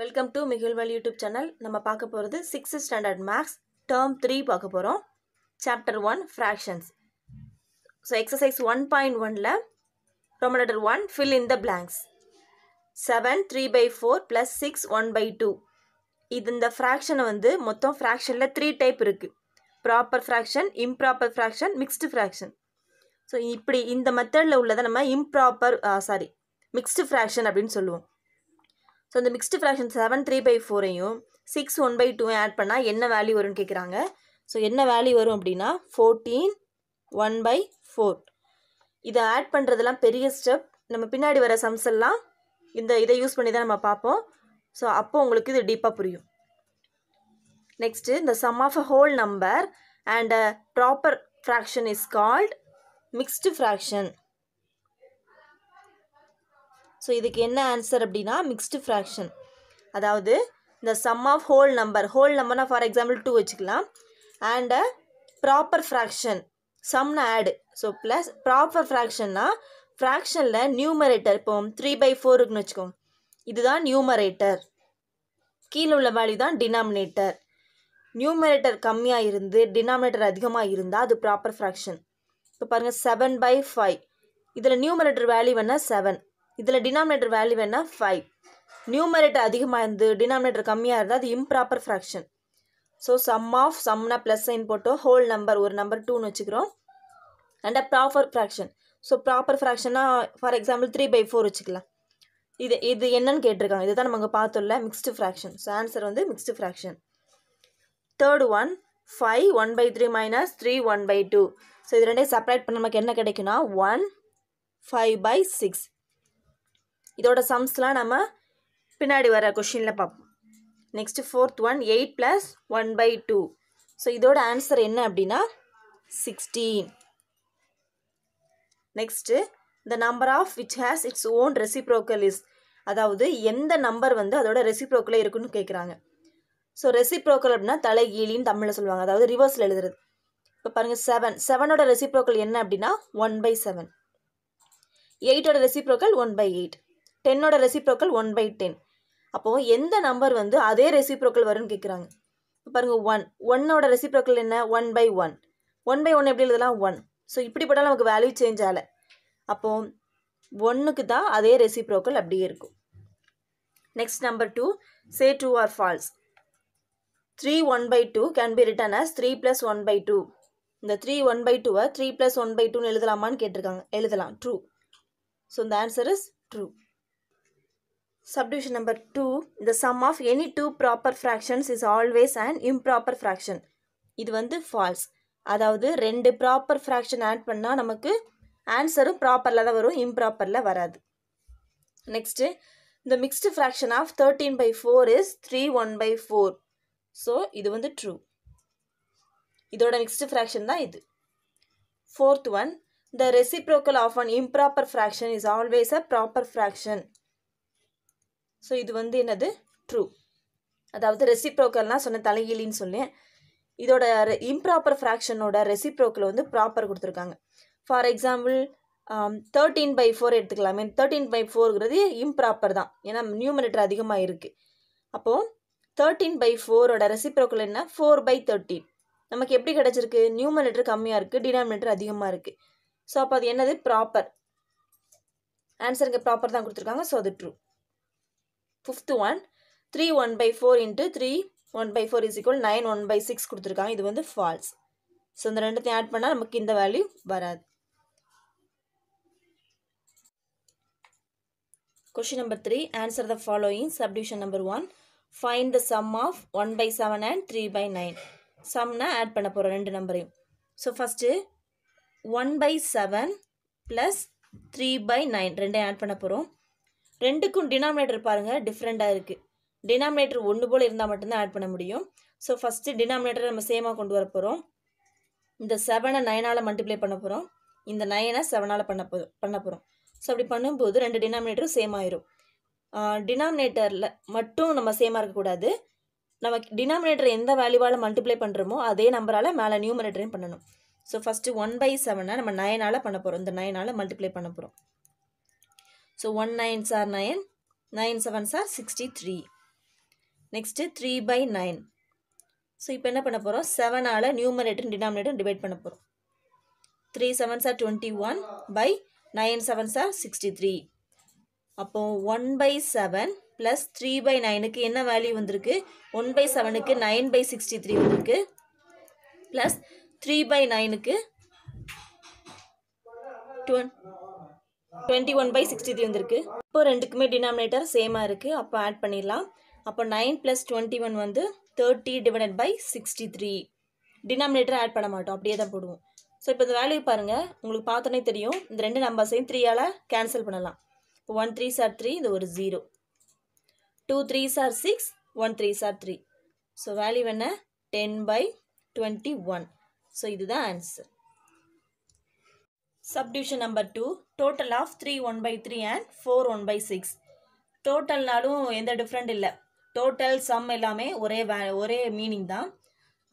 Welcome to மிகிழ்வல் YouTube channel நம்ம பார்க்க போகிறது sixth standard maths term three பார்க்க போகிறோம் chapter one fractions so exercise one point ஒனில் Roman one fill in the blanks seven three by four plus six one by two இது இந்த ஃப்ராக்ஷனை வந்து மொத்தம் ஃப்ராக்ஷனில் த்ரீ டைப் இருக்குது proper fraction improper fraction mixed fraction so இப்படி இந்த மெத்தடில் உள்ளதை நம்ம இம்ப்ராப்பர் சாரி மிக்ஸ்டு ஃப்ராக்ஷன் அப்படின்னு சொல்லுவோம் ஸோ இந்த mixed fraction seven three by ஃபோரையும் six one by two add பண்ணால் என்ன வேல்யூ வரும்னு கேட்குறாங்க ஸோ என்ன வேல்யூ வரும் அப்படின்னா ஃபோர்டீன் ஒன் பை ஃபோர் இதை ஆட் பண்ணுறதெல்லாம் பெரிய ஸ்டெப் நம்ம பின்னாடி வர சம்ஸ் எல்லாம் இந்த இதை யூஸ் பண்ணி தான் நம்ம பார்ப்போம் ஸோ அப்போது உங்களுக்கு இது டீப்பாக புரியும் நெக்ஸ்ட்டு இந்த sum of a whole number and proper fraction is called mixed fraction so இதுக்கு என்ன ஆன்சர் அப்படின்னா மிக்ஸ்டு ஃப்ராக்ஷன் அதாவது இந்த sum of whole number whole நம்பர்னால் ஃபார் எக்ஸாம்பிள் டூ வச்சுக்கலாம் அண்ட் ப்ராப்பர் ஃப்ராக்ஷன் சம்னு ஆடு ஸோ ப்ளஸ் ப்ராப்பர் ஃப்ராக்ஷன்னா ஃப்ராக்ஷனில் நியூமரேட்டர் இப்போ த்ரீ பை ஃபோர் இருக்குன்னு வச்சுக்கோங்க இதுதான் நியூமரேட்டர் கீழே உள்ள வேல்யூ தான் டினாமினேட்டர் நியூமரேட்டர் கம்மியாக இருந்து டினாமினேட்டர் அதிகமாக இருந்தால் அது ப்ராப்பர் ஃப்ராக்ஷன் இப்போ பாருங்கள் செவன் பை ஃபைவ் இதில் நியூமரேட்டர் வேல்யூ வேணால் செவன் இதில் டினாமினேட்டர் வேல்யூ வேணால் ஃபைவ் நியூமரேட்டர் அதிகமாக இருந்து டினாமினேட்டர் கம்மியாக இருந்தால் அது improper fraction so sum of சம்னா ப்ளஸ் சைன் போட்டோம் ஹோல் நம்பர் ஒரு நம்பர் டூன்னு வச்சுக்கிறோம் and a proper fraction so proper ஃப்ராக்ஷனாக for example three by four வச்சுக்கலாம் இது இது என்னன்னு கேட்டிருக்காங்க இதை தான் நம்ம பார்த்தோம்ல மிக்ஸ்டு ஃப்ராக்ஷன் ஸோ ஆன்சர் வந்து mixed fraction third one five one by three minus three one by two so இது ரெண்டையும் செப்பரேட் பண்ண நமக்கு என்ன கிடைக்குன்னா ஒன் ஃபைவ் பை சிக்ஸ் இதோட சம்ஸ்லாம் நம்ம பின்னாடி வர கொஷினில் பார்ப்போம் next fourth one eight plus one by two so இதோட ஆன்சர் என்ன அப்படின்னா sixteen next the number of which has its own reciprocal is அதாவது எந்த நம்பர் வந்து அதோட ரெசிப்ரோக்கலில் இருக்குன்னு கேட்குறாங்க ஸோ ரெசிப்ரோக்கல் அப்படின்னா தலைகீழின்னு தமிழில் சொல்லுவாங்க அதாவது ரிவர்ஸில் எழுதுறது இப்போ பாருங்கள் செவன் செவனோட ரெசிப்ரோக்கல் என்ன அப்படின்னா ஒன் பை செவன் எயிட்டோட ரெசிப்ரோக்கல் ஒன் பை எயிட் டென்னோட ரெசிப்ரோக்கல் ஒன் பை டென் அப்போது எந்த நம்பர் வந்து அதே ரெசிப்ரோக்கல் வரும்னு கேட்குறாங்க இப்போ பாருங்கள் ஒன் ஒன்னோட ரெசிப்ரோக்கல் என்ன one by one one by one எப்படி எழுதலாம் ஒன் ஸோ இப்படிப்பட்டால் நமக்கு வேல்யூ சேஞ்ச் ஆகலை அப்போது ஒன்றுக்கு தான் அதே ரெசிப்ரோக்கல் அப்படியே இருக்கும் next number two say true or false three one by two can be written as three plus one by two இந்த த்ரீ ஒன் பை டூவை த்ரீ ப்ளஸ் ஒன் பை டூன்னு எழுதலாமான்னு கேட்டிருக்காங்க எழுதலாம் ட்ரூ ஸோ இந்த answer is true Subdivision number two the sum of any two proper fractions is always an improper fraction. இது வந்து falls அதாவது ரெண்டு ப்ராப்பர் ஃப்ராக்ஷன் ஆட் பண்ணால் நமக்கு ஆன்சரும் ப்ராப்பரில் தான் வரும் இம்ப்ராப்பரில் வராது நெக்ஸ்ட்டு இந்த mixed fraction of thirteen by four is three one by four so இது வந்து ட்ரூ இதோட மிக்ஸ்டு ஃப்ராக்ஷன் தான் இது fourth one the reciprocal of an improper fraction is always a proper fraction so இது வந்து என்னது ட்ரூ அதாவது ரெசிப்ரோக்கல்னால் சொன்ன தலைகீழின்னு சொன்னேன் இதோட இம்ப்ராப்பர் ஃப்ராக்ஷனோட ரெசிப்ரோக்கில் வந்து ப்ராப்பர் கொடுத்துருக்காங்க for example thirteen by four எடுத்துக்கலாமே தேர்ட்டீன் பை ஃபோர்ங்கிறது இம்ப்ராப்பர் தான் ஏன்னா நியூமினேட்டர் அதிகமாக இருக்குது அப்போது தேர்ட்டீன் பை ஃபோரோட ரெசிப்ரோக்கல் என்ன ஃபோர் பை தேர்ட்டீன் நமக்கு எப்படி கிடச்சிருக்கு நியூமினேட்டர் கம்மியாக இருக்குது டினாமினேட்டர் அதிகமாக இருக்குது ஸோ அப்போ அது என்னது ப்ராப்பர் ஆன்சருக்கு ப்ராப்பர் தான் கொடுத்துருக்காங்க ஸோ அது true fifth one three one by four into three one by four is equal nine one by six கொடுத்துருக்காங்க இது வந்து ஃபால்ஸ் ஸோ இந்த ரெண்டுத்தையும் ஆட் பண்ணால் நமக்கு இந்த வேல்யூ வராது question number three answer the following subdivision number one find the sum of one by seven and three by nine சம்னா ஆட் பண்ண போகிறோம் ரெண்டு நம்பரையும் so first one by seven plus three by nine ரெண்டையும் add பண்ண போகிறோம் ரெண்டுக்கும் denominator பாருங்கள் டிஃப்ரெண்ட்டாக இருக்குது டினாமினேட்டர் ஒன்று போல் இருந்தால் மட்டும்தான் ஆட் பண்ண முடியும் ஸோ ஃபஸ்ட்டு டினாமினேட்டரை நம்ம சேமாக கொண்டு வர போகிறோம் இந்த செவனை நைனால் மல்டிப்ளை பண்ண போகிறோம் இந்த நைனை செவனால் பண்ண போ பண்ண போகிறோம் ஸோ அப்படி பண்ணும்போது ரெண்டு டினாமினேட்டரும் சேம் ஆயிரும் டினாமினேட்டரில் மட்டும் நம்ம சேமாக இருக்கக்கூடாது நம்ம டினாமினேட்டர் எந்த வேல்யூவால் மல்டிப்ளை பண்ணுறோமோ அதே நம்பரால் மேலே நியூமினேட்டரையும் பண்ணணும் ஸோ ஃபஸ்ட்டு ஒன் பை செவனை நம்ம நைனால் பண்ண போகிறோம் இந்த நைனால் மல்டிப்ளை பண்ண போகிறோம் So 1 nines are 9, 9 sevens are 63. Next 3 by 9. So இப்போ என்ன பண்ண போகிறோம் செவனால் நியூமரேட்டர் டினாமினேட்டர் டிவைட் பண்ண போகிறோம் three sevens are twenty one by nine sevens are sixty three அப்போது one by seven plus three by நைனுக்கு என்ன வேல்யூ வந்திருக்கு ஒன் பை செவனுக்கு இக்கு பை சிக்ஸ்டி த்ரீ வந்திருக்கு ப்ளஸ் த்ரீ பை நைனுக்கு twenty twenty one by sixty three வந்திருக்கு இப்போ ரெண்டுக்குமே டினாமினேட்டர் சேமாக இருக்குது அப்போ ஆட் பண்ணிடலாம் அப்போ நைன் ப்ளஸ் டுவெண்ட்டி ஒன் வந்து thirty divided by sixty three denominator add பண்ண மாட்டோம் அப்படியே தான் போடுவோம் ஸோ இப்போ இந்த வேல்யூ பாருங்கள் உங்களுக்கு பார்த்தோன்னே தெரியும் இந்த ரெண்டு நம்பர்ஸையும் த்ரீயால் கேன்சல் பண்ணலாம் இப்போ ஒன் த்ரீ சார் த்ரீ இது ஒரு zero two three are six one three are three so value என்ன ten by twenty one so இதுதான் answer number number two total of three one by three and four one by six டோட்டல்னாலும் எந்த different இல்லை total some எல்லாமே ஒரே வே ஒரே meaning தான்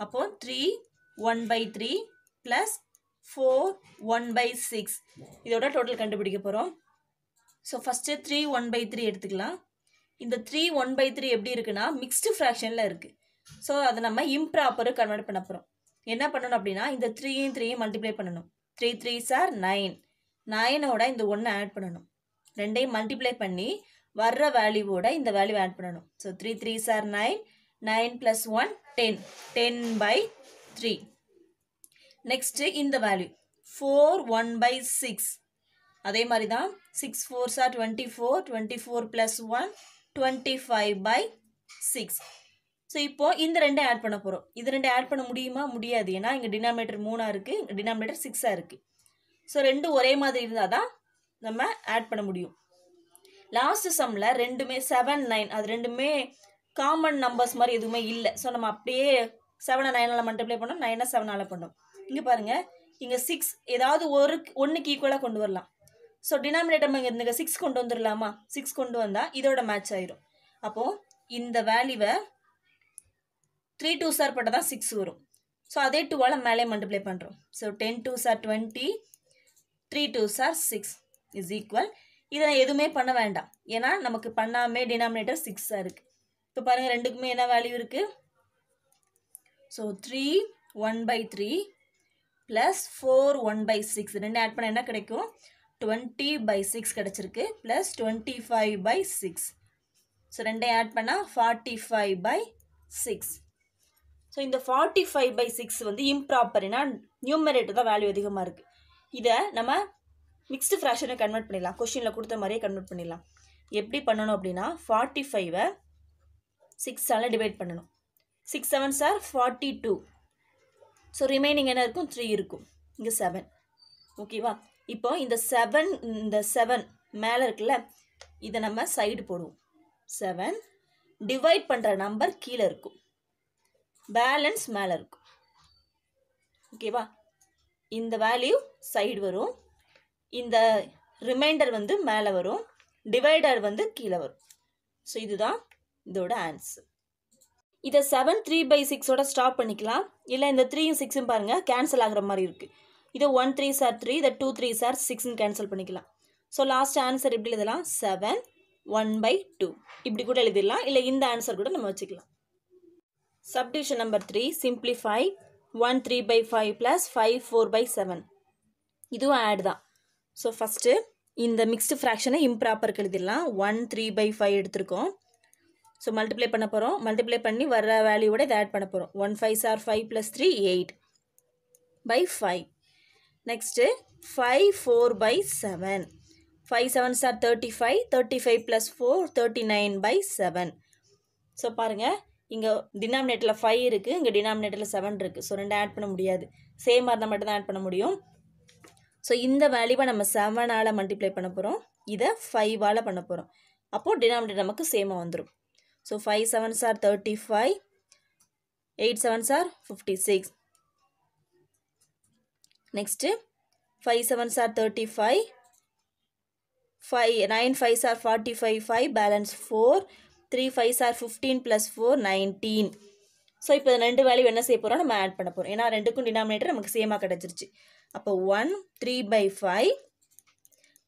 அப்போது three one by three plus four one by six இதோட டோட்டல் கண்டுபிடிக்க போகிறோம் so first three one by three எடுத்துக்கலாம் இந்த த்ரீ ஒன் பை த்ரீ எப்படி இருக்குன்னா mixed ஃப்ராக்ஷனில் இருக்குது ஸோ அதை நம்ம improper கன்வெர்ட் பண்ண போகிறோம் என்ன பண்ணும் அப்படின்னா இந்த 3 த்ரீயும் multiply பண்ணணும் த்ரீ த்ரீ சார் நைன் நைனோட இந்த ஒன்று ஆட் பண்ணணும் ரெண்டையும் மல்டிப்ளை பண்ணி வர்ற வேல்யூவோட இந்த வேல்யூ ஆட் பண்ணணும் so three three are nine nine plus one ten ten by three next இந்த value four one by six அதே மாதிரி தான் six four are twenty four twenty four plus one twenty five by six so இப்போ இந்த ரெண்டை add பண்ண போகிறோம் இது ரெண்டை ஆட் பண்ண முடியுமா முடியாது ஏன்னா இங்கே டினாமினேட்டர் மூணாக இருக்குது இங்கே டினாமினேட்டர் சிக்ஸாக இருக்குது ஸோ ரெண்டும் ஒரே மாதிரி இருந்தால் தான் நம்ம ஆட் பண்ண முடியும் லாஸ்ட் சம்மில் ரெண்டுமே செவன் நைன் அது ரெண்டுமே காமன் நம்பர்ஸ் மாதிரி எதுவுமே இல்லை ஸோ நம்ம அப்படியே செவனை நைனால் மல்டிப்ளை பண்ணோம் நைனாக செவனால் பண்ணோம் இங்கே பாருங்கள் இங்கே சிக்ஸ் ஏதாவது ஒரு ஒன்றுக்கு ஈக்குவலாக கொண்டு வரலாம் ஸோ டினாமினேட்டர் இங்கே இங்கே சிக்ஸ் கொண்டு வந்துடலாமா சிக்ஸ் கொண்டு வந்தால் இதோட மேட்ச் ஆயிரும் அப்போது இந்த வேல்யூவை த்ரீ டூ சார் போட்டால் தான் சிக்ஸ் வரும் ஸோ அதே டூவால் மேலே மல்டிப்ளை பண்ணுறோம் so ten two are twenty three two are six is equal இதை எதுவுமே பண்ண வேண்டாம் ஏன்னா நமக்கு பண்ணாமே டினாமினேட்டர் சிக்ஸாக இருக்குது இப்போ பாருங்கள் ரெண்டுக்குமே என்ன வேல்யூ இருக்குது so three one by three plus four one by six ரெண்டு ஆட் பண்ண என்ன கிடைக்கும் டுவெண்ட்டி பை சிக்ஸ் கிடச்சிருக்கு plus twenty five by six so ரெண்டையும் ஆட் பண்ணால் forty five by six so இந்த ஃபார்ட்டி ஃபைவ் பை சிக்ஸ் வந்து இம்ப்ராப்பர்னா நியூமரேட்டர் தான் வேல்யூ அதிகமாக இருக்குது இதை நம்ம மிக்ஸ்டு ஃப்ராக்ஷனை கன்வெர்ட் பண்ணிடலாம் கொஷினில் கொடுத்த மாதிரியே கன்வெர்ட் பண்ணிடலாம் எப்படி பண்ணணும் அப்படின்னா ஃபார்ட்டி ஃபைவை சிக்ஸால் டிவைட் பண்ணணும் six seven are forty two so remaining என்ன இருக்கும் த்ரீ இருக்கும் இங்கே செவன் ஓகேவா இப்போ இந்த செவன் இந்த செவன் மேலே இருக்குல்ல இதை நம்ம சைடு போடுவோம் செவன் டிவைட் பண்ணுற நம்பர் கீழே இருக்கும் பேலன்ஸ் மேலே இருக்கும் ஓகேவா இந்த வேல்யூ சைடு வரும் இந்த ரிமைண்டர் வந்து மேலே வரும் டிவைடர் வந்து கீழே வரும் ஸோ இதுதான் இதோட ஆன்சர் இதை செவன் த்ரீ பை சிக்ஸோட ஸ்டாப் பண்ணிக்கலாம் இல்லை இந்த த்ரீயும் சிக்ஸும் பாருங்கள் கேன்சல் ஆகிற மாதிரி இருக்குது இதை ஒன் த்ரீ சார் த்ரீ இதை டூ த்ரீ சார் சிக்ஸ்ன்னு கேன்சல் பண்ணிக்கலாம் ஸோ லாஸ்ட் ஆன்சர் எப்படி எழுதலாம் செவன் ஒன் பை டூ இப்படி கூட எழுதிடலாம் இல்லை இந்த ஆன்சர் கூட நம்ம வச்சுக்கலாம் Subdivision number 3, simplify 1 3 by 5 plus 5 4 by 7. இது add So, first, இந்த mixed fraction improper கழுதில்லாம் 1 3 by 5 எடுத்திருக்கும். So, multiply பண்ண போரும். multiply பண்ணி வர்ற value உடை add பண்ண போரும். 1 5 are 5 plus 3, 8 by 5. Next, 5 4 by 7. 5 7 are 35, 35 plus 4, 39 by 7. So, பாருங்க, இங்கே டினாமினேட்டில் ஃபைவ் இருக்குது இங்கே டினாமினேட்டில் செவன் இருக்குது ஸோ ரெண்டு ஆட் பண்ண முடியாது சேமாக இருந்தால் மட்டும்தான் ஆட் பண்ண முடியும் ஸோ இந்த வேல்யூவை நம்ம செவனால் மல்டிப்ளை பண்ண போகிறோம் இதை ஃபைவால் பண்ண போகிறோம் அப்போது டினாமினேட் நமக்கு சேமாக வந்துடும் so five seven are thirty five eight seven are fifty six next five seven are thirty five five nine five are forty five five balance four three five are fifteen plus four nineteen so இப்போ ரெண்டு value என்ன செய்ய போகிறோம் நம்ம add பண்ண போகிறோம் ஏன்னா ரெண்டுக்கும் டினாமினேட்டர் நமக்கு சேமாக கிடச்சிருச்சு அப்போ one three by five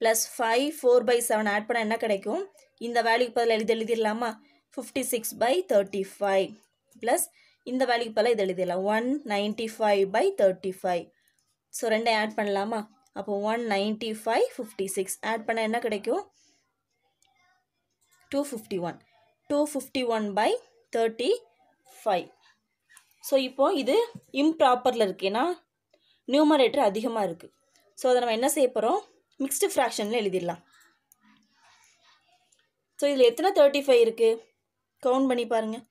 plus five four by seven add பண்ணால் என்ன கிடைக்கும் இந்த வேல்யூக்கு பதில் எழுதி எழுதிடலாமா fifty six by thirty five plus இந்த வேல்யூக்கு பதில் இது எழுதிடலாம் one ninety five by thirty five so ரெண்டையும் ஆட் பண்ணலாமா அப்போ one ninety five fifty six add பண்ணால் என்ன கிடைக்கும் two fifty one two by one by thirty five so இது improperல இருக்குது numerator நியூமரேட்டர் அதிகமாக இருக்குது ஸோ அதை நம்ம என்ன செய்ப்பரோம்? Mixed fractionல் எல்லிதில்லாம். எழுதிடலாம் ஸோ இதில் எத்தனை தேர்ட்டி ஃபைவ் இருக்குது கவுண்ட் பண்ணி பாருங்கள்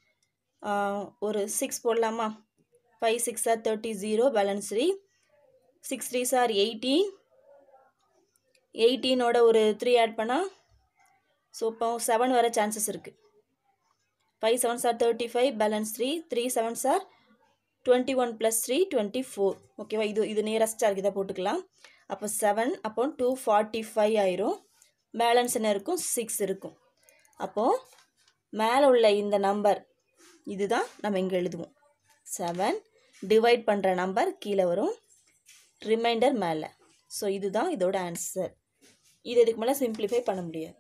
ஒரு சிக்ஸ் போடலாமா five six are thirty zero 3. 6, six three are eighteen எயிட்டீனோட ஒரு த்ரீ ஆட் பண்ணால் ஸோ இப்போ செவன் வர சான்சஸ் இருக்குது five sevens are thirty five balance three three sevens are twenty one plus three twenty four ஓகேவா இது இது நியரஸ்ட்டாக இருக்குது இதை போட்டுக்கலாம் அப்போ செவன் அப்போ டூ ஃபார்ட்டி ஃபைவ் ஆயிரும் பேலன்ஸ் என்ன இருக்கும் சிக்ஸ் இருக்கும் அப்போது மேலே உள்ள இந்த நம்பர் இதுதான் நம்ம இங்கே எழுதுவோம் செவன் டிவைட் பண்ணுற நம்பர் கீழே வரும் ரிமைண்டர் மேலே ஸோ இதுதான் இதோட ஆன்சர் இது இதுக்கு மேலே சிம்ப்ளிஃபை பண்ண முடியாது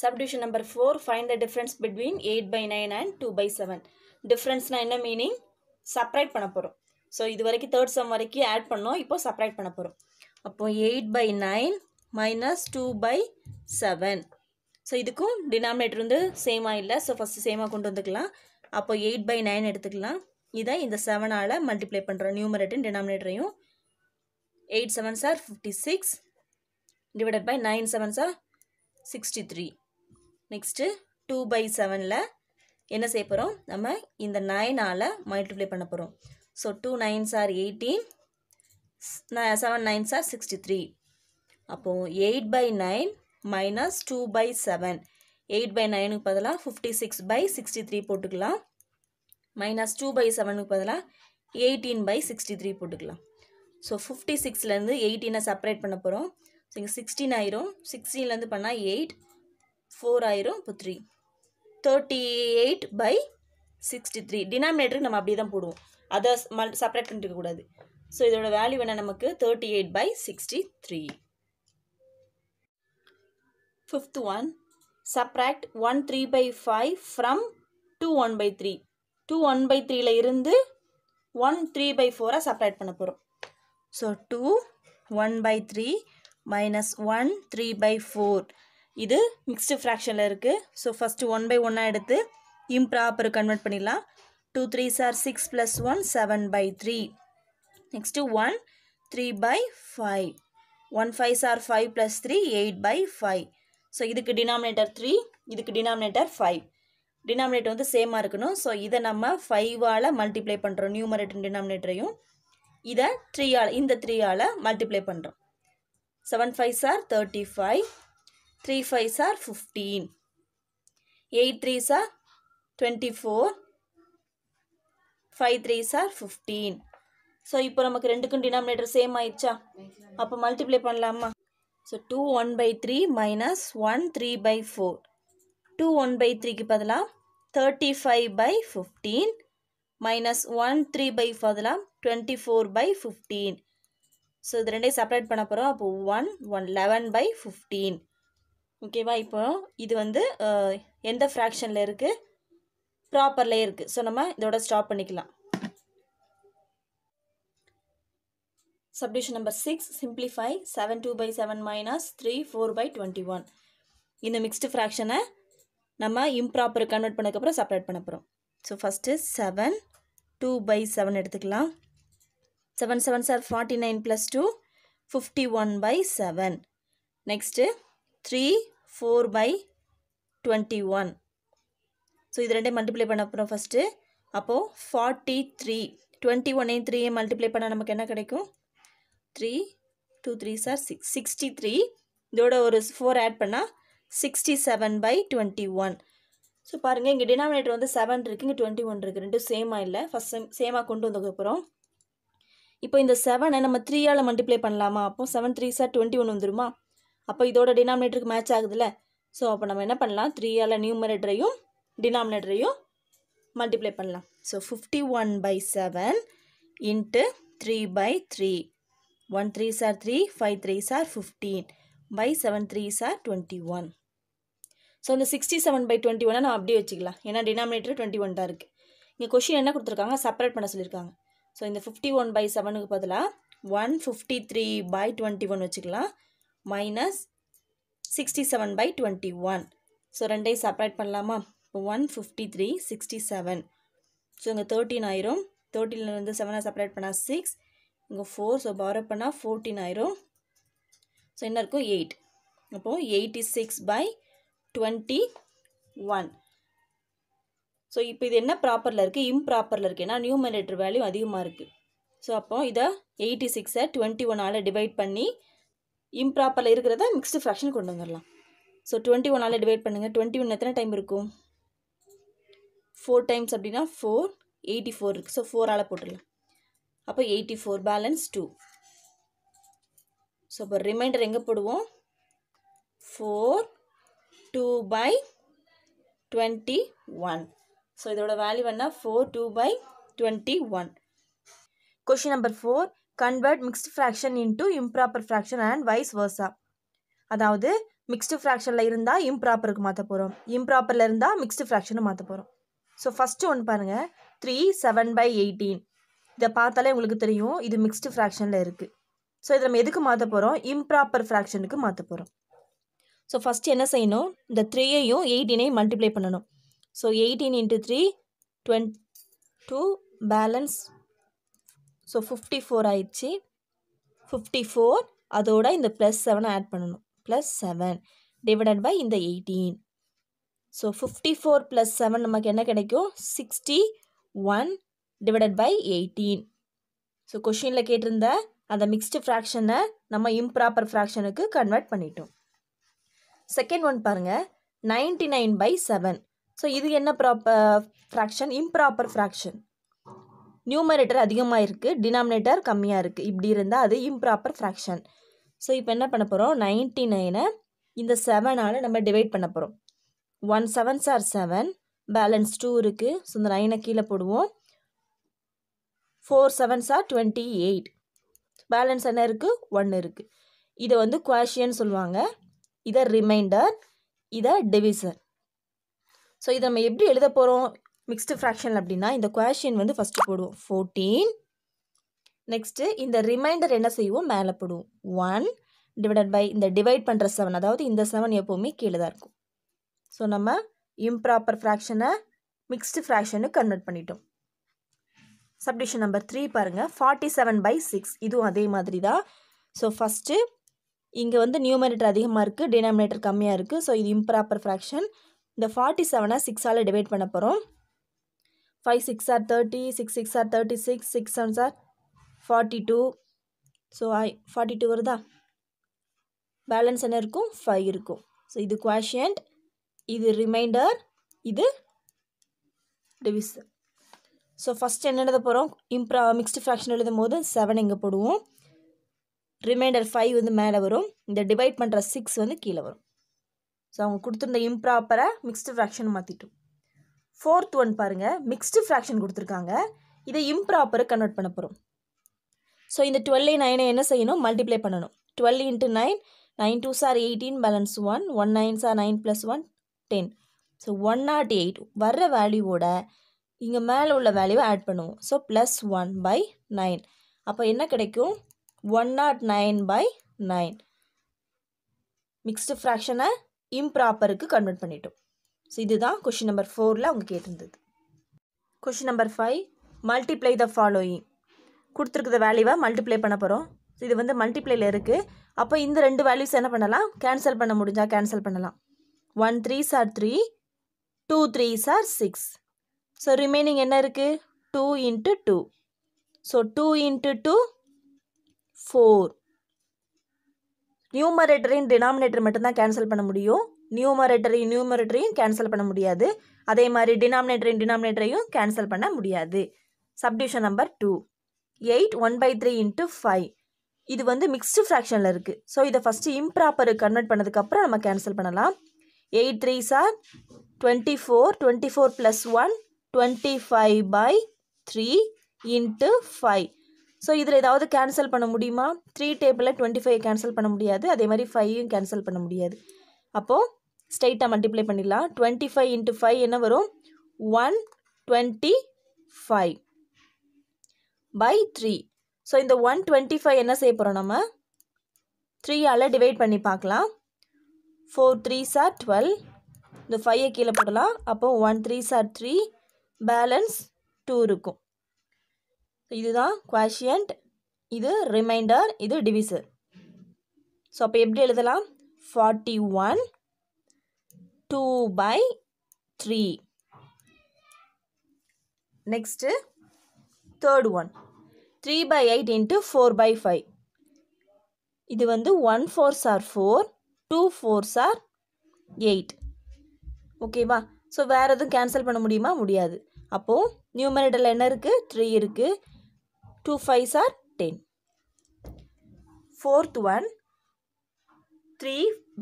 subdivision number four find the difference between eight by nine and two by seven டிஃப்ரென்ஸ்னால் என்ன மீனிங் சப்ரேட் பண்ண போகிறோம் ஸோ இது வரைக்கும் தேர்ட் சம் வரைக்கும் ஆட் பண்ணோம் இப்போ சப்ரேட் பண்ண போகிறோம் அப்போ eight by nine minus two by seven so இதுக்கும் டினாமினேட்டர் வந்து சேமாக இல்லை ஸோ ஃபஸ்ட்டு சேமாக கொண்டு வந்துக்கலாம் அப்போ எயிட் பை நைன் எடுத்துக்கலாம் இதை இந்த செவனால் மல்டிப்ளை பண்ணுறோம் நியூமரேட்டும் டினாமினேட்டரையும் eight seven are fifty six divided by nine seven are sixty three next two by செவனில் என்ன செய்ய போகிறோம் நம்ம இந்த நைனால் மல்டிப்ளை பண்ண போகிறோம் so two nines are eighteen seven nines are sixty three அப்போது eight by nine minus two by seven eight by நைனுக்கு பதிலாக fifty six by sixty three போட்டுக்கலாம் மைனஸ் டூ பை செவனுக்கு பதிலாக எயிட்டீன் பை சிக்ஸ்டி த்ரீ போட்டுக்கலாம் so fifty சிக்ஸ்லேருந்து எயிட்டீனை separate பண்ண போகிறோம் ஸோ இங்கே சிக்ஸ்டீன் ஆயிரும் சிக்ஸ்டீன்லேருந்து பண்ணால் எயிட் ஃபோர் ஆயிரும் இப்போ three thirty eight by sixty three டினாமினேட்டருக்கு நம்ம அப்படியே தான் போடுவோம் அதை மல் செப்பரேட் பண்ணிட்டு கூடாது ஸோ இதோட வேல்யூ என்ன நமக்கு thirty eight by sixty three fifth one subtract one three by five from two one by three two one by த்ரீயில் இருந்து ஒன் த்ரீ பை ஃபோராக சப்ராக்ட் பண்ண போகிறோம் so two one by three minus one three by four இது mixed ஃப்ராக்ஷனில் இருக்குது so first one by ஒன்னாக எடுத்து இம்ப்ராப்பர் கன்வெர்ட் பண்ணிடலாம் two three are six plus one seven by three next one three by five one five are five plus three eight by five so இதுக்கு denominator three இதுக்கு denominator five denominator வந்து சேமாக இருக்கணும் so இதை நம்ம ஃபைவால் multiply பண்ணுறோம் numerator டினாமினேட்டரையும் இதை த்ரீயால் இந்த த்ரீயால் மல்டிப்ளை பண்ணுறோம் seven five are thirty five three fives are fifteen eight threes are twenty four five threes are fifteen so இப்போ நமக்கு ரெண்டுக்கும் டினாமினேட்டர் சேம் ஆயிடுச்சா அப்போ மல்டிப்ளை பண்ணலாமா so two one by three minus one three by four two one by த்ரீக்கு பதிலாக thirty five by fifteen minus one three by பதிலாக twenty four by fifteen so இது ரெண்டையும் செப்பரேட் பண்ண போகிறோம் அப்போது one one eleven by fifteen ஓகேவா இப்போ இது வந்து எந்த ஃப்ராக்ஷனில் இருக்குது ப்ராப்பர்லேயே இருக்குது ஸோ நம்ம இதோட ஸ்டாப் பண்ணிக்கலாம் subdivision number six simplify seven two by seven minus three four by twenty one இந்த மிக்ஸ்டு ஃப்ராக்ஷனை நம்ம இம்ப்ராப்பர் கன்வெர்ட் பண்ணதுக்கப்புறம் செப்பரேட் பண்ண போகிறோம் so first seven two by seven எடுத்துக்கலாம் seven seven are forty nine plus two fifty one by seven next three four by twenty one so இது ரெண்டே multiply பண்ண அப்புறம் ஃபஸ்ட்டு அப்போது ஃபார்ட்டி த்ரீ டுவெண்ட்டி ஒன்னையும் த்ரீயை மல்டிப்ளை பண்ணால் நமக்கு என்ன கிடைக்கும் three two three are six sixty three இதோட ஒரு ஃபோர் ஆட் பண்ணால் sixty seven by twenty one so பாருங்கள் இங்கே டினாமினேட்டர் வந்து செவன் இருக்குது இங்கே டுவெண்ட்டி ஒன் இருக்குது ரெண்டும் சேமாக இல்லை ஃபஸ்ட் சேம் சேமாக கொண்டு வந்ததுக்கப்புறம் இப்போ இந்த செவனை நம்ம த்ரீயால் மல்டிப்ளை பண்ணலாமா அப்போ seven three are twenty one வந்துருமா அப்போ இதோட டினாமினேட்டருக்கு மேட்ச் ஆகுதுல்ல ஸோ அப்போ நம்ம என்ன பண்ணலாம் த்ரீயால் நியூமரேட்டரையும் டினாமினேட்டரையும் மல்டிப்ளை பண்ணலாம் so fifty one by seven into three by three one three are three five three are fifteen by seven three are twenty one so இந்த சிக்ஸ்டி செவன் பை டுவெண்ட்டி ஒனை நான் அப்படியே வச்சுக்கலாம் ஏன்னா டினாமினேட்டர் டுவெண்ட்டி ஒன் தான் இருக்குது இங்கே question என்ன கொடுத்துருக்காங்க செப்பரேட் பண்ண சொல்லியிருக்காங்க ஸோ இந்த ஃபிஃப்டி ஒன் பை செவனுக்கு பதிலாக one fifty three by twenty one வச்சுக்கலாம் minus sixty seven by twenty one so ரெண்டையும் செப்ரேட் பண்ணலாமா இப்போ one fifty three sixty seven so இங்கே தேர்ட்டின் ஆயிரும் தேர்ட்டின்லேருந்து 6. செப்ரேட் 4, சிக்ஸ் இங்கே ஃபோர் ஸோ பாரோ பண்ணால் ஃபோர்டீன் ஆயிரும் ஸோ என்ன இருக்கும் எயிட் அப்போது eighty six by twenty one so இப்போ இது என்ன ப்ராப்பரில் இருக்குது இம்ப்ராப்பரில் இருக்குது ஏன்னா நியூமரேட்டர் வேல்யூ அதிகமாக இருக்குது ஸோ அப்போ இதை எயிட்டி சிக்ஸை 21 ஒனால் டிவைட் பண்ணி இம்ப்ராப்பரில் இருக்கிறத மிக்ஸ்டு ஃப்ராக்ஷன் கொண்டு வந்துடலாம் ஸோ டுவெண்ட்டி ஒன்னால் டிவைட் பண்ணுங்கள் டுவெண்ட்டி ஒன் எத்தனை டைம் இருக்கும் ஃபோர் டைம்ஸ் அப்படின்னா ஃபோர் எயிட்டி ஃபோர் இருக்குது ஸோ ஃபோரால் போட்டுடலாம் அப்போ eighty four balance two so இப்போ ரிமைண்டர் எங்கே போடுவோம் four two by twenty one so இதோட வேல்யூ என்ன four two by twenty one question number four convert mixed fraction into improper fraction and vice versa. அதாவது mixed ஃப்ராக்ஷனில் இருந்தால் இம்ப்ராப்பருக்கு மாற்ற போகிறோம் இம்ப்ராப்பரில் இருந்தால் மிக்ஸ்டு ஃப்ராக்ஷனை மாத்தப் போரும். ஸோ ஃபஸ்ட்டு ஒன்று பாருங்கள் த்ரீ செவன் பை எயிட்டீன் இதை பார்த்தாலே உங்களுக்கு தெரியும் இது mixed ஃப்ராக்ஷனில் இருக்குது ஸோ இதை நம்ம எதுக்கு மாற்ற போகிறோம் இம்ப்ராப்பர் ஃப்ராக்ஷனுக்கு மாத்தப் போகிறோம் ஸோ ஃபஸ்ட்டு என்ன செய்யணும் இந்த த்ரீயையும் எயிட்டீனையும் multiply பண்ணணும் so eighteen into three 22 two balance so fifty four ஆயிடுச்சு ஃபிஃப்டி ஃபோர் அதோட இந்த ப்ளஸ் செவனை ஆட் பண்ணணும் ப்ளஸ் செவன் டிவைடட் பை இந்த எயிட்டீன் so fifty four plus seven நமக்கு என்ன கிடைக்கும் sixty one divided by eighteen so கொஷினில் கேட்டிருந்த அந்த மிக்ஸ்டு ஃப்ராக்ஷனை நம்ம இம்ப்ராப்பர் ஃப்ராக்ஷனுக்கு கன்வெர்ட் பண்ணிட்டோம் செகண்ட் ஒன் பாருங்கள் ninety nine by seven so இது என்ன proper fraction improper fraction numerator அதிகமாக இருக்குது டினாமினேட்டர் கம்மியாக இருக்குது இப்படி இருந்தால் அது இம்ப்ராப்பர் ஃப்ராக்ஷன் ஸோ இப்போ என்ன பண்ண போகிறோம் நைன்ட்டி நைனை இந்த செவனால் நம்ம டிவைட் பண்ண போகிறோம் one sevens are seven balance two இருக்குது ஸோ இந்த நைனை கீழே போடுவோம் four sevens are twenty eight balance என்ன இருக்குது ஒன்று இருக்குது இதை வந்து குவாஷியன்னு சொல்லுவாங்க இதை ரிமைண்டர் இதை டிவிசன் ஸோ இதை நம்ம எப்படி எழுத போகிறோம் மிக்ஸ்டு ஃப்ராக்ஷன் அப்படின்னா இந்த கொஷின் வந்து ஃபஸ்ட்டு போடுவோம் ஃபோர்டீன் நெக்ஸ்ட்டு இந்த ரிமைண்டர் என்ன செய்வோம் மேலே போடுவோம் ஒன் டிவைடட் பை இந்த டிவைட் பண்ணுற செவன் அதாவது இந்த செவன் எப்போவுமே கீழே தான் இருக்கும் ஸோ நம்ம இம்ப்ராப்பர் ஃப்ராக்ஷனை மிக்ஸ்டு ஃப்ராக்ஷனு கன்வெர்ட் பண்ணிட்டோம் சப்டிஷன் நம்பர் த்ரீ பாருங்கள் ஃபார்ட்டி செவன் பை சிக்ஸ் இதுவும் அதே மாதிரி தான் ஸோ ஃபஸ்ட்டு இங்கே வந்து நியூமரேட்டர் அதிகமாக இருக்குது டினாமினேட்டர் கம்மியாக இருக்குது ஸோ இது இம்ப்ராப்பர் ஃப்ராக்ஷன் இந்த ஃபார்ட்டி செவனை சிக்ஸால் டிவைட் பண்ண போகிறோம் five six are thirty six six are thirty six six seven are forty two so ஐ ஃபார்ட்டி டூ வருதா பேலன்ஸ் என்ன இருக்கும் ஃபைவ் இருக்கும் ஸோ இது குவாஷியன்ட் இது ரிமைண்டர் இது டிவிஷன் ஸோ ஃபஸ்ட் என்ன எழுத போகிறோம் இம்ப்ரா மிக்ஸ்டு ஃப்ராக்ஷன் எழுதும் போது செவன் இங்கே போடுவோம் ரிமைண்டர் ஃபைவ் வந்து மேலே வரும் இந்த டிவைட் பண்ணுற சிக்ஸ் வந்து கீழே வரும் ஸோ அவங்க கொடுத்துருந்த இம்ப்ராப்பரை மிக்ஸ்டு ஃப்ராக்ஷன் மாற்றிட்டோம் ஃபோர்த் ஒன் பாருங்கள் மிக்ஸ்டு ஃப்ராக்ஷன் கொடுத்துருக்காங்க இதை இம்ப்ராப்பரை கன்வெர்ட் பண்ண போகிறோம் ஸோ இந்த டுவெல்லை நைனை என்ன செய்யணும் மல்டிப்ளை பண்ணணும் twelve into nine nine two are eighteen balance one one nine are nine plus one ten so one nought eight வர்ற வேல்யூவோட இங்கே மேலே உள்ள வேல்யூவை ஆட் பண்ணுவோம் so plus one by nine அப்போ என்ன கிடைக்கும் one nought nine by nine mixed ஃப்ராக்ஷனை இம்ப்ராப்பருக்கு கன்வெர்ட் பண்ணிட்டோம் ஸோ இதுதான் கொஷின் நம்பர் ஃபோரில் அவங்க கேட்டிருந்தது question number five multiply the following கொடுத்துருக்குற வேல்யூவை மல்டிப்ளை பண்ண போகிறோம் ஸோ இது வந்து மல்டிப்ளையில் இருக்குது அப்போ இந்த ரெண்டு வேல்யூஸ் என்ன பண்ணலாம் கேன்சல் பண்ண முடிஞ்சால் கேன்சல் பண்ணலாம் one threes are three two threes are six so remaining என்ன இருக்குது two into two so two into two four நியூமரேட்டரையும் டினாமினேட்டர் மட்டும்தான் கேன்சல் பண்ண முடியும் நியூமரேட்டரையும் நியூமரேட்டரையும் கேன்சல் பண்ண முடியாது அதே மாதிரி டினாமினேட்டரையும் டினாமினேட்டரையும் கேன்சல் பண்ண முடியாது subdivision number two eight one by three into five இது வந்து மிக்ஸ்டு ஃப்ராக்ஷனில் இருக்குது ஸோ இதை ஃபஸ்ட்டு இம்ப்ராப்பருக்கு கன்வெர்ட் பண்ணதுக்கப்புறம் நம்ம கேன்சல் பண்ணலாம் eight three are twenty four twenty four plus one twenty five by three into five so இதில் ஏதாவது கேன்சல் பண்ண முடியுமா த்ரீ டேபிளில் டுவெண்ட்டி ஃபைவ் கேன்சல் பண்ண முடியாது அதே மாதிரி ஃபைவையும் கேன்சல் பண்ண முடியாது அப்போது ஸ்ட்ரைட்டாக மல்டிப்ளை பண்ணிடலாம் டுவெண்ட்டி ஃபைவ் இன்ட்டு ஃபைவ் என்ன வரும் one twenty five by three so இந்த ஒன் டுவெண்ட்டி ஃபைவ் என்ன செய்ய போகிறோம் நம்ம த்ரீயால் டிவைட் பண்ணி பார்க்கலாம் ஃபோர் த்ரீ சார் டுவெல் இந்த ஃபைவை கீழே போடலாம் அப்போது one three are three balance two இருக்கும் இதுதான் குவாஷியன்ட் இது ரிமைண்டர் இது டிவிசர் ஸோ அப்போ எப்படி எழுதலாம் forty one two by three next third one three by eight into four by five இது வந்து one fours are four two fours are eight ஓகேவா ஸோ வேறு எதுவும் கேன்சல் பண்ண முடியுமா முடியாது அப்போது numeratorல் என்ன இருக்குது த்ரீ இருக்குது two fives are ten fourth one three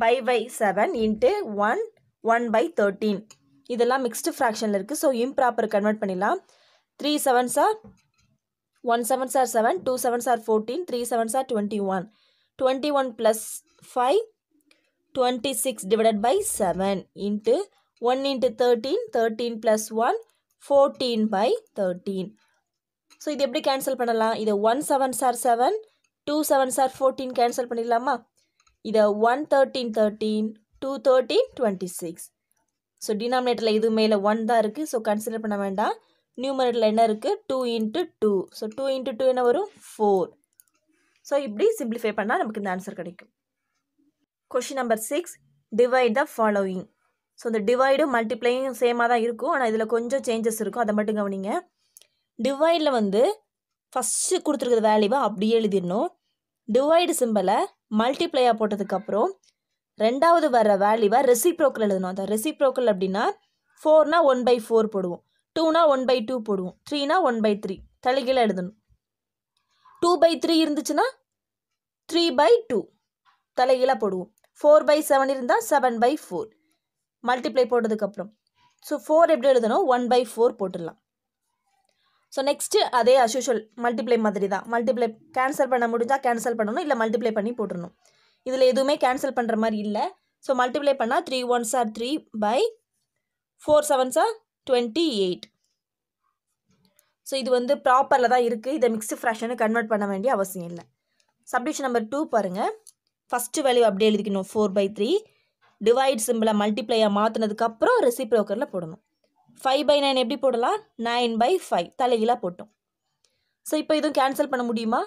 by by seven into one one by thirteen இதெல்லாம் மிக்ஸ்டு ஃப்ராக்ஷனில் இருக்குது ஸோ இம்ப்ராப்பர் கன்வெர்ட் பண்ணிடலாம் three seven are one seven are seven two seven are fourteen three seven are twenty one twenty one plus five twenty six divided by seven into one into thirteen thirteen plus one fourteen by thirteen so இது எப்படி cancel பண்ணலாம் இதை one seven are seven two seven are fourteen cancel பண்ணிடலாமா இதை one thirteen thirteen two thirteen twenty six so டினாமினேட்டரில் இது மேலே one தான் இருக்குது ஸோ கன்சிடர் பண்ண வேண்டாம் நியூமரேட்டரில் என்ன இருக்குது two into two so two into two என்ன வரும் ஃபோர் ஸோ இப்படி சிம்பிளிஃபை பண்ணால் நமக்கு இந்த ஆன்சர் கிடைக்கும் question number six divide the following so இந்த டிவைடும் மல்டிப்ளையும் சேமாக தான் இருக்கும் ஆனால் இதில் கொஞ்சம் சேஞ்சஸ் இருக்கும் அதை மட்டும் கவனிங்க டிவைடில் வந்து ஃபஸ்ட்டு கொடுத்துருக்குற வேல்யூவை அப்படியே எழுதிடணும் டிவைடு சிம்பிளை மல்டிப்ளையாக போட்டதுக்கப்புறம் ரெண்டாவது வர வேல்யூவை ரெசிப்ரோக்கல் எழுதணும் அந்த ரெசிப்ரோக்கல் அப்படின்னா ஃபோர்னா ஒன் பை ஃபோர் போடுவோம் டூனா ஒன் பை டூ போடுவோம் த்ரீனா ஒன் பை த்ரீ தலைகீழ எழுதணும் டூ பை த்ரீ இருந்துச்சுன்னா த்ரீ பை டூ தலைகீழாக போடுவோம் ஃபோர் பை செவன் இருந்தால் செவன் பை ஃபோர் மல்டிப்ளை போட்டதுக்கப்புறம் ஸோ ஃபோர் எப்படி எழுதணும் ஒன் பை ஃபோர் போட்டுடலாம் ஸோ நெக்ஸ்ட்டு அதே அஸ்யூஷுவல் மல்டிப்ளை மாதிரி தான் மல்டிப்ளை கேன்சல் பண்ண முடிஞ்சால் கேன்சல் பண்ணணும் இல்லை மல்டிப்ளை பண்ணி போட்டுடணும் இதில் எதுவுமே கேன்சல் பண்ணுற மாதிரி இல்லை ஸோ மல்டிப்ளை பண்ணால் three one are three by four seven are twenty eight so இது வந்து ப்ராப்பரில் தான் இருக்குது இதை மிக்ஸ்டு ஃப்ரெஷ்ஷனு கன்வெர்ட் பண்ண வேண்டிய அவசியம் இல்லை சப்டிஷன் நம்பர் டூ பாருங்கள் ஃபஸ்ட்டு வேல்யூ அப்படியே எழுதிக்கணும் ஃபோர் பை த்ரீ டிவைட் சிம்பிளை மல்டிப்ளையாக மாற்றினதுக்கப்புறம் ரெசிப்ரோக்கரில் போடணும் ஃபைவ் பை நைன் எப்படி போடலாம் நைன் பை ஃபைவ் தலைகிலாக போட்டோம் ஸோ இப்போ இதுவும் கேன்சல் பண்ண முடியுமா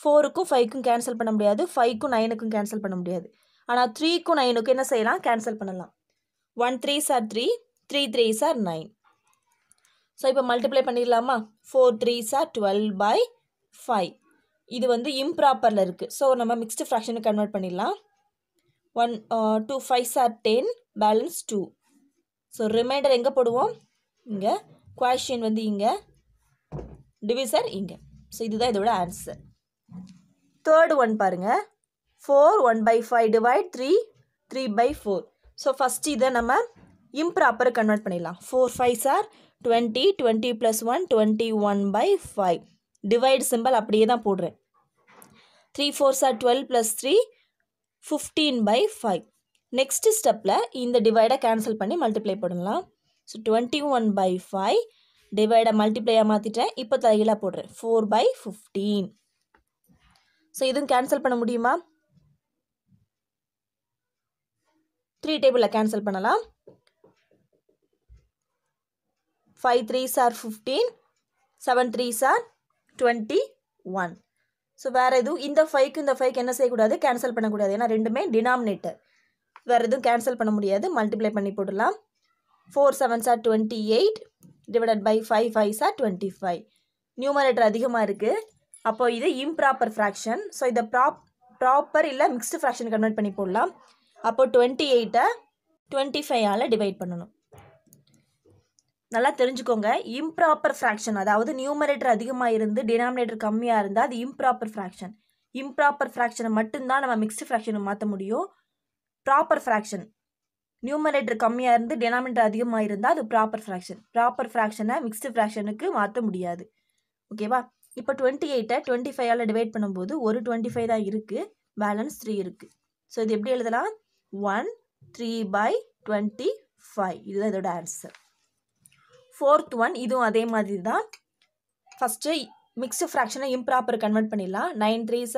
ஃபோருக்கும் ஃபைவ்க்கும் கேன்சல் பண்ண முடியாது ஃபைவ்க்கும் நைனுக்கும் கேன்சல் பண்ண முடியாது ஆனால் த்ரீக்கும் நைனுக்கும் என்ன செய்யலாம் கேன்சல் பண்ணலாம் one three are three three three are nine so இப்போ மல்டிப்ளை பண்ணிடலாமா four three are twelve by five இது வந்து இம்ப்ராப்பரில் இருக்குது ஸோ நம்ம மிக்ஸ்டு ஃப்ராக்ஷனை கன்வெர்ட் பண்ணிடலாம் one two five are ten balance two so remainder எங்கே போடுவோம் இங்கே கொஷின் வந்து இங்கே டிவிசர் இங்கே ஸோ இதுதான் இதோட ஆன்சர் தேர்டு ஒன் பாருங்கள் four one by five divide three three by four so first இதை நம்ம இம்ப்ராப்பர் கன்வெர்ட் பண்ணிடலாம் four five are twenty twenty plus one twenty one by five divide simple அப்படியே தான் போடுறேன் three four are twelve plus three fifteen by five next ஸ்டெப்பில் இந்த டிவைடை cancel பண்ணி மல்டிப்ளை பண்ணலாம் so twenty one by five டிவைடை மல்டிப்ளையாக மாற்றிட்டேன் இப்போ தலைகீழாக போடுறேன் ஃபோர் பை ஃபிஃப்டீன் ஸோ இதுவும் கேன்சல் பண்ண முடியுமா த்ரீ டேபிளில் கேன்சல் பண்ணலாம் five three are fifteen seven three are twenty one so வேறு எதுவும் இந்த ஃபைவ்க்கு இந்த ஃபைவ்க்கு என்ன செய்யக்கூடாது கேன்சல் பண்ணக்கூடாது ஏன்னா ரெண்டுமே டினாமினேட்டர் வேறு எதுவும் கேன்சல் பண்ண முடியாது மல்டிப்ளை பண்ணி போடலாம் four sevens are twenty eight divided by five five are twenty five numerator அதிகமாக இருக்குது அப்போது இது இம்ப்ராப்பர் ஃப்ராக்ஷன் ஸோ இதை ப்ராப் ப்ராப்பர் இல்லை மிக்ஸ்டு ஃப்ராக்ஷன் கன்வெர்ட் பண்ணி போடலாம் அப்போது டுவெண்ட்டி எயிட்டை டுவெண்ட்டி ஃபைவால் டிவைட் பண்ணணும் நல்லா தெரிஞ்சுக்கோங்க இம்ப்ராப்பர் ஃப்ராக்ஷன் அதாவது நியூமரேட்டர் அதிகமாக இருந்து டினாமினேட்டர் கம்மியாக இருந்தால் அது இம்ப்ராப்பர் ஃப்ராக்ஷன் இம்ப்ராப்பர் ஃப்ராக்ஷனை மட்டும்தான் நம்ம மிக்ஸ்டு ஃப்ராக்ஷனை மாற்ற முடியும் ப்ராப்பர் ஃப்ராக்ஷன் நியூமரேட்டர் கம்மியாக இருந்து டெனாமினேட்டர் அதிகமாக இருந்தால் அது ப்ராப்பர் ஃப்ராக்ஷன் ப்ராப்பர் ஃப்ராக்ஷனை மிக்ஸ்டு ஃப்ராக்ஷனுக்கு மாற்ற முடியாது ஓகேவா இப்போ டுவெண்ட்டி எயிட்டை டுவெண்ட்டி ஃபைவால் டிவைட் பண்ணும்போது ஒரு டுவெண்ட்டி ஃபைவ் தான் இருக்குது பேலன்ஸ் த்ரீ இருக்குது ஸோ இது எப்படி எழுதலாம் one three by twenty five இதுதான் இதோட ஆன்சர் ஃபோர்த் ஒன் இதுவும் அதே மாதிரி தான் ஃபஸ்ட்டு மிக்ஸ்டு ஃப்ராக்ஷனை இம்ப்ராப்பர் கன்வெர்ட் பண்ணிடலாம் nine threes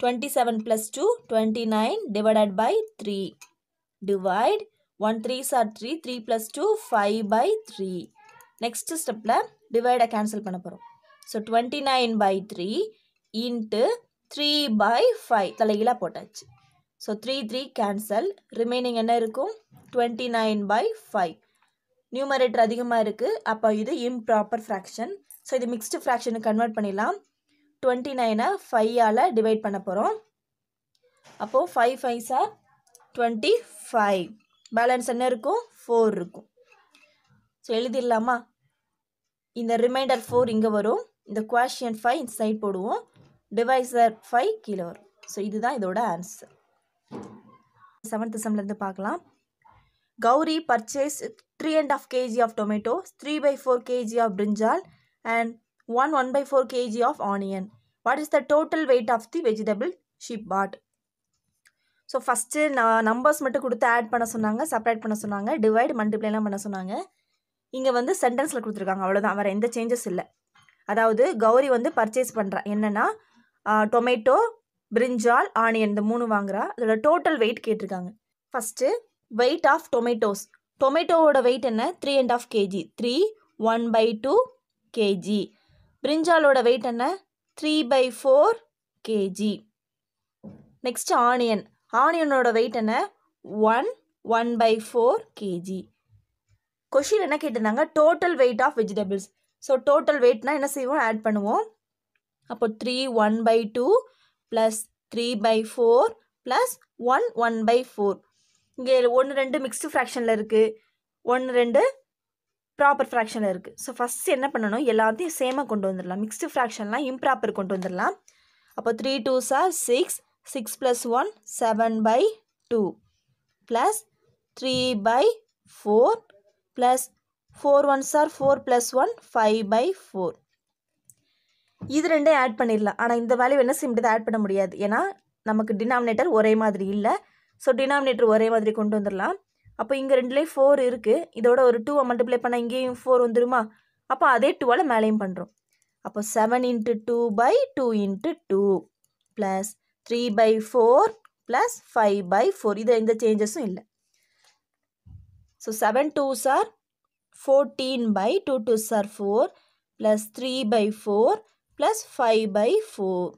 twenty seven plus two twenty nine divided by three divide one threes are three three plus two five by three next ஸ்டெப்பில் டிவைடை கேன்சல் பண்ண போகிறோம் so twenty nine by three into three by five தலைகீழாக போட்டாச்சு so three three cancel remaining என்ன இருக்கும் twenty nine by five numerator அதிகமாக இருக்குது அப்போ இது இம்ப்ராப்பர் ஃப்ராக்ஷன் ஸோ இது மிக்ஸ்டு ஃப்ராக்ஷனுக்கு கன்வெர்ட் பண்ணிடலாம் டுவெண்ட்டி நைனை ஃபைவால் டிவைட் பண்ண போகிறோம் அப்போது five five are twenty five balance என்ன இருக்கும் ஃபோர் இருக்கும் ஸோ எழுதிடலாமா இந்த ரிமைண்டர் ஃபோர் இங்கே வரும் இந்த கொஷின் ஃபைவ் இந்த சைட் போடுவோம் டிவைசர் ஃபைவ் கீழே வரும் ஸோ இதுதான் இதோட ஆன்சர் செவன்த் செம்லேருந்து பார்க்கலாம் Gowri purchase three and half KG of tomato three by four KG of brinjal and one one by four KG of onion what is the total weight of the vegetable she bought so first நான் numbers மட்டும் கொடுத்து add பண்ண சொன்னாங்க separate பண்ண சொன்னாங்க divide மல்டிப்ளைலாம் பண்ண சொன்னாங்க இங்கே வந்து சென்டென்ஸில் கொடுத்துருக்காங்க அவ்வளோதான் வேறு எந்த சேஞ்சஸ் இல்லை அதாவது கௌரி வந்து பர்ச்சேஸ் பண்ணுறான் என்னென்னா டொமேட்டோ பிரிஞ்சால் ஆனியன் இந்த மூணு வாங்குறா அதோட டோட்டல் வெயிட் கேட்டிருக்காங்க ஃபஸ்ட்டு வெயிட் ஆஃப் டொமேட்டோஸ் டொமேட்டோவோட வெயிட் என்ன three and half KG three one by two KG பிரிஞ்சாலோட வெயிட் என்ன three by four KG next onion ஆனியனோட வெயிட் என்ன one one by four KG question என்ன கேட்டிருந்தாங்க total weight of vegetables so total வெயிட்னா என்ன செய்வோம் ஆட் பண்ணுவோம் அப்போ three one by two plus three by four plus one one by four இங்கே ஒன்று ரெண்டு மிக்ஸ்டு ஃப்ராக்ஷனில் இருக்குது ஒன்று ரெண்டு ப்ராப்பர் ஃப்ராக்ஷனில் இருக்குது ஸோ ஃபஸ்ட்டு என்ன பண்ணணும் எல்லாத்தையும் சேமாக கொண்டு வந்துடலாம் மிக்ஸ்டு ஃப்ராக்ஷன்லாம் இம்ப்ராப்பர் கொண்டு வந்துடலாம் அப்போ three two are six six plus one seven by two plus three by four plus four ones are four plus one five by four இது ரெண்டே ஆட் பண்ணிடலாம் ஆனால் இந்த வேல்யூ என்ன சிம்பிள் ஆட் பண்ண முடியாது ஏன்னா நமக்கு டினாமினேட்டர் ஒரே மாதிரி இல்லை ஸோ டினாமினேட்டர் ஒரே மாதிரி கொண்டு வந்துடலாம் அப்போ இங்கே ரெண்டுலேயும் ஃபோர் இருக்குது இதோட ஒரு டூவை மல்டிப்ளை பண்ணால் இங்கேயும் ஃபோர் வந்துருமா அப்போ அதே டூவால் மேலேயும் பண்ணுறோம் அப்போ seven into two by two into two plus three by four plus five by four இது எந்த சேஞ்சஸும் இல்லை ஸோ 7 டூ சார் ஃபோர்டீன் பை டூ டூ சார் four plus three by four plus five by four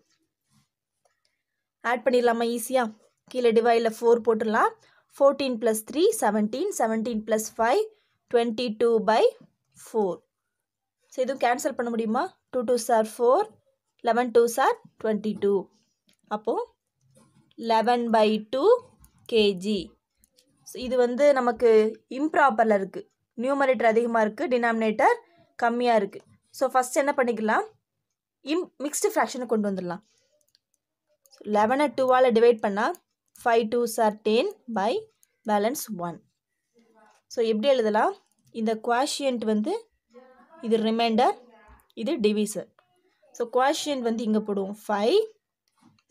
add பண்ணிடலாமா ஈஸியாக கீழே டிவாயில் ஃபோர் போட்டுடலாம் fourteen plus three seventeen seventeen plus five twenty two by four cancel cancel பண்ண முடியுமா டூ டூ சார் four eleven two are twenty two அப்போது eleven by two KG இது வந்து நமக்கு இம்ப்ராப்பரில் இருக்குது numerator அதிகமாக இருக்குது டினாமினேட்டர் கம்மியாக இருக்குது ஸோ first என்ன பண்ணிக்கலாம் இம் மிக்ஸ்டு ஃப்ராக்ஷனை கொண்டு வந்துடலாம் லெவனை டூவால் டிவைட் பண்ணால் five twos are ten by balance one so எப்படி எழுதலாம் இந்த குவாஷியன்ட் வந்து இது ரிமைண்டர் இது டிவிசர் ஸோ quotient வந்து இங்கே புடும் ஃபைவ்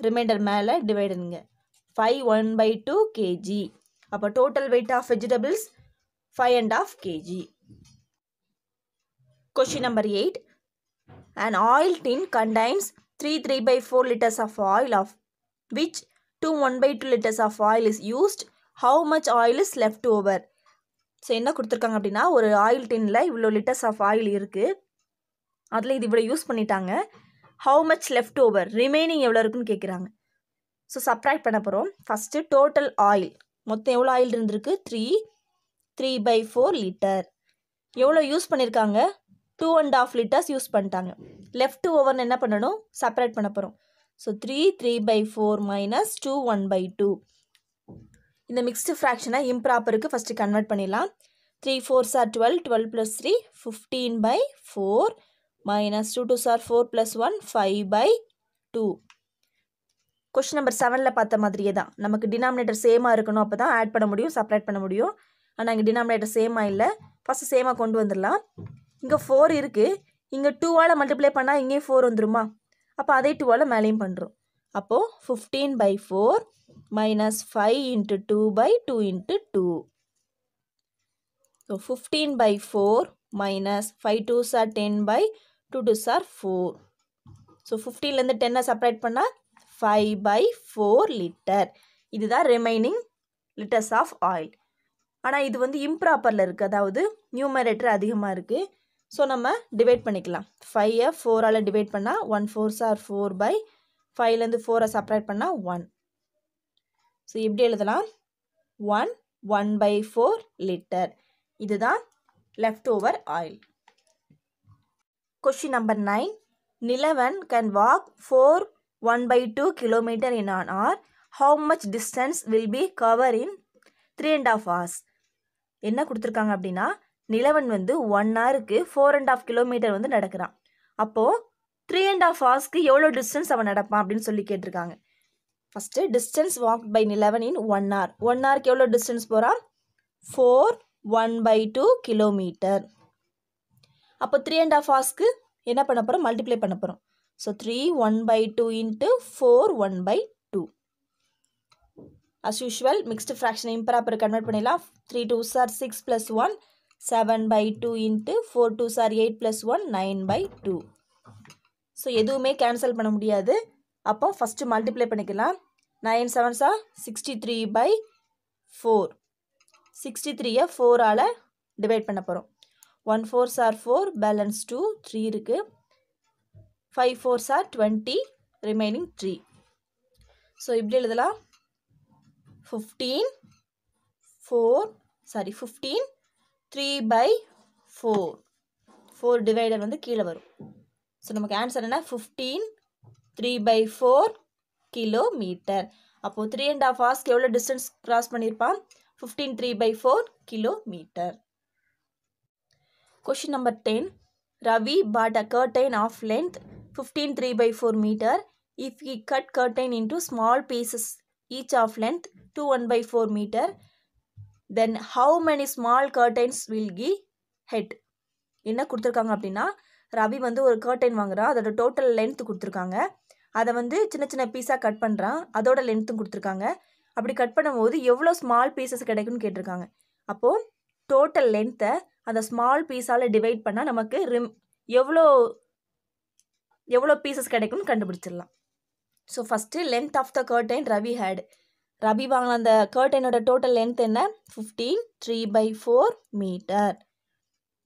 ரிமைண்டர் மேலே டிவைடுங்க five one by two KG அப்போ total weight of vegetables five and half KG question number eight and oil tin contains three three by four litres of oil of which two one by two litres of oil is used how much oil is left over so என்ன கொடுத்துருக்காங்க அப்படின்னா ஒரு oil டின்னில் இவ்வளோ litres of oil இருக்குது அதில் இது இவ்வளோ use பண்ணிட்டாங்க how much left over remaining எவ்வளோ இருக்குன்னு கேட்குறாங்க ஸோ சப்ராக்ட் பண்ண போகிறோம் ஃபஸ்ட்டு டோட்டல் ஆயில் மொத்தம் எவ்வளோ ஆயில் இருந்திருக்கு three three by four litre எவ்வளோ யூஸ் பண்ணியிருக்காங்க two and half litres use பண்ணிட்டாங்க லெஃப்ட் ஓவர்னு என்ன பண்ணணும் செப்பரேட் பண்ண போகிறோம் so three three by four minus two one by two இந்த மிக்ஸ்டு ஃப்ராக்ஷனை இம்ப்ராப்பருக்கு ஃபஸ்ட்டு கன்வெர்ட் பண்ணிடலாம் three four are twelve twelve plus three fifteen by four minus 2 2s are 4 plus 1 5 by 2 question number செவனில் பார்த்த மாதிரியே தான் நமக்கு டினாமினேட்டர் சேமாக இருக்கணும் அப்போ தான் ஆட் பண்ண முடியும் சப்ரேட் பண்ண முடியும் ஆனால் இங்கே டினாமினேட்டர் சேமாக இல்லை ஃபஸ்ட்டு சேமாக கொண்டு வந்துடலாம் இங்கே ஃபோர் இருக்குது இங்கே டூவால் மல்டிப்ளை பண்ணால் இங்கேயும் ஃபோர் வந்துருமா அப்போ அதே டூவால் மேலேயும் பண்ணுறோம் அப்போது fifteen by four minus five into two by two into two so fifteen by four minus five twos are ten by two twos are four so ஃபிஃப்டீன்லேருந்து டென்னை செப்பரேட் பண்ணால் ஃபைவ் பை ஃபோர் லிட்டர் இதுதான் remaining litres of oil ஆனால் இது வந்து இம்ப்ராப்பரில் இருக்குது அதாவது நியூமரேட்டர் அதிகமாக இருக்குது ஸோ நம்ம டிவைட் பண்ணிக்கலாம் ஃபைவை ஃபோரால் டிவைட் பண்ணால் one fours are four by ஃபைவ்லேருந்து ஃபோரை செப்பரேட் பண்ணால் ஒன் ஸோ எப்படி எழுதலாம் one one by four litre இதுதான் left over oil question number nine Nilavan can walk four one by two kilometre in an hour how much distance will be cover in three and half hours என்ன கொடுத்துருக்காங்க அப்படின்னா நிலவன் வந்து one ஹவருக்கு four and half kilometre வந்து நடக்கிறான் அப்போது three and of ஹவர்ஸ்க்கு எவ்வளோ டிஸ்டன்ஸ் அவன் நடப்பான் அப்படின்னு சொல்லி கேட்டிருக்காங்க first distance walk by Nilavan in one hour one ஹவருக்கு எவ்வளோ டிஸ்டன்ஸ் போகிறான் four one by two kilometre அப்போ த்ரீ அண்ட் ஆஃப் ஹார்ஸ்க்கு என்ன பண்ண போகிறோம் மல்டிப்ளை பண்ண போகிறோம் so three one by two into four one by two as usual mixed fraction improper convert பண்ணிடலாம் three two are six plus one seven by two into four twos are eight plus one nine by two so எதுவுமே cancel பண்ண முடியாது அப்போ first multiply பண்ணிக்கலாம் nine sevens are sixty three by four sixty த்ரீயை ஃபோரால் divide பண்ண போகிறோம் one fours are four balance two three இருக்குது five fours are twenty remaining three so இப்படி எழுதலாம் fifteen four sorry fifteen three by four four divider வந்து கீழே வரும் ஸோ நமக்கு ஆன்சர் என்ன fifteen three by four kilometre அப்போது த்ரீ அண்ட் ஆஃப் ஹார்ஸ்க்கு எவ்வளோ டிஸ்டன்ஸ் க்ராஸ் பண்ணியிருப்பான் fifteen three by four kilometre question number ten Ravi bought a curtain of length fifteen three by four metre if I cut curtain into small pieces each of length two one by four metre then how many small curtains will he had என்ன கொடுத்துருக்காங்க அப்படின்னா ரவி வந்து ஒரு curtain வாங்குகிறான் அதோட total length கொடுத்துருக்காங்க அதை வந்து சின்ன சின்ன பீஸாக கட் பண்ணுறான் அதோட லென்த்தும் கொடுத்துருக்காங்க அப்படி கட் பண்ணும்போது எவ்வளோ ஸ்மால் பீசஸ் கிடைக்கும்னு கேட்டிருக்காங்க அப்போது டோட்டல் லென்த்தை அந்த ஸ்மால் பீஸால் டிவைட் பண்ணால் நமக்கு ரிம் எவ்வளோ எவ்வளோ பீசஸ் கிடைக்கும்னு கண்டுபிடிச்சிடலாம் so first length of the curtain Ravi had Ravi வாங்கின அந்த கர்டைனோட டோட்டல் லென்த் என்ன fifteen three by four metre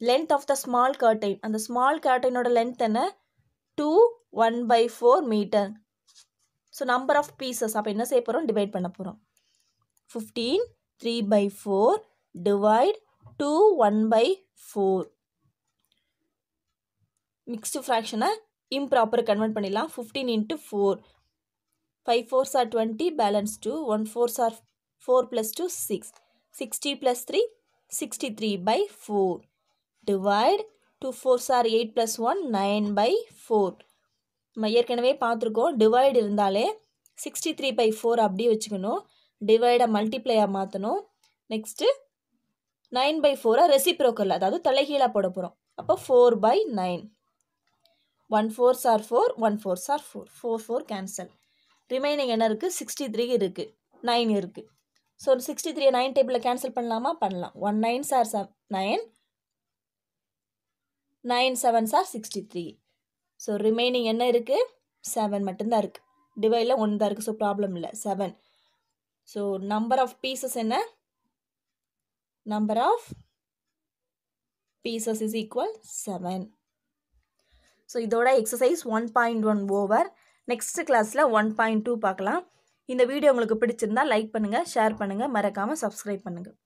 length of the small curtain அந்த ஸ்மால் கர்டைனோட லென்த் என்ன two one by four metre so number of pieces அப்போ என்ன செய்ய போகிறோம் டிவைட் பண்ண போகிறோம் fifteen three by four divide two one by four mixed ஃப்ராக்ஷனை இம்ப்ராப்பர் கன்வெர்ட் பண்ணிடலாம் fifteen into four five fours are twenty balance two one fours are four plus two six sixty plus three sixty three by four divide two fours are eight plus one nine by four நம்ம ஏற்கனவே பார்த்துருக்கோம் divide இருந்தாலே sixty three by four அப்படியே வச்சுக்கணும் டிவைடை மல்டிப்ளையாக மாற்றணும் next nine by ஃபோரை ரெசிப்ரோக்கரில் அதாவது தலைகீழாக போட போகிறோம் அப்போ four by nine one fours are four one fours are four four four cancel remaining என்ன இருக்குது சிக்ஸ்டி த்ரீ இருக்குது நைன் இருக்குது ஸோ சிக்ஸ்டி த்ரீ நைன் டேபிளில் கேன்சல் பண்ணலாமா பண்ணலாம் one nine are seven nine nine seven are sixty three so remaining என்ன இருக்குது seven மட்டும்தான் இருக்குது டிவைடில் ஒன்று தான் இருக்குது ஸோ ப்ராப்ளம் இல்லை seven so number of pieces என்ன number of pieces is equal 7. So இதோட exercise one over. One over 1.2 கிளாஸில் ஒன் பாயிண்ட் டூ பார்க்கலாம் இந்த வீடியோ உங்களுக்கு பிடிச்சிருந்தா லைக் பண்ணுங்கள் ஷேர் பண்ணுங்கள் மறக்காமல் subscribe பண்ணுங்கள்